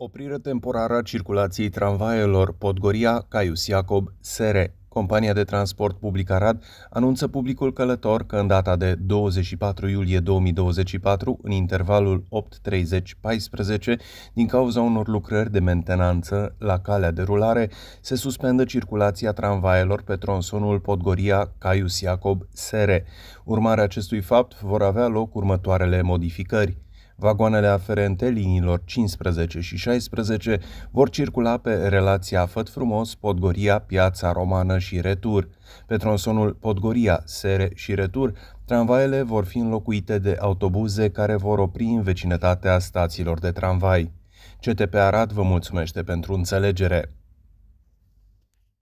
Oprire temporară a circulației tramvaielor Podgoria Caius Iacob Sere. Compania de transport public Arad anunță publicul călător că în data de 24 iulie 2024, în intervalul 8.30-14, din cauza unor lucrări de mentenanță la calea de rulare, se suspendă circulația tramvaielor pe tronsonul Podgoria Caius Iacob Sere. Urmarea acestui fapt vor avea loc următoarele modificări – Vagoanele aferente liniilor 15 și 16 vor circula pe relația Făt Frumos, Podgoria, Piața Romană și Retur. Pe tronsonul Podgoria, Sere și Retur, tramvaiele vor fi înlocuite de autobuze care vor opri în vecinătatea stațiilor de tramvai. CTP Arad vă mulțumește pentru înțelegere.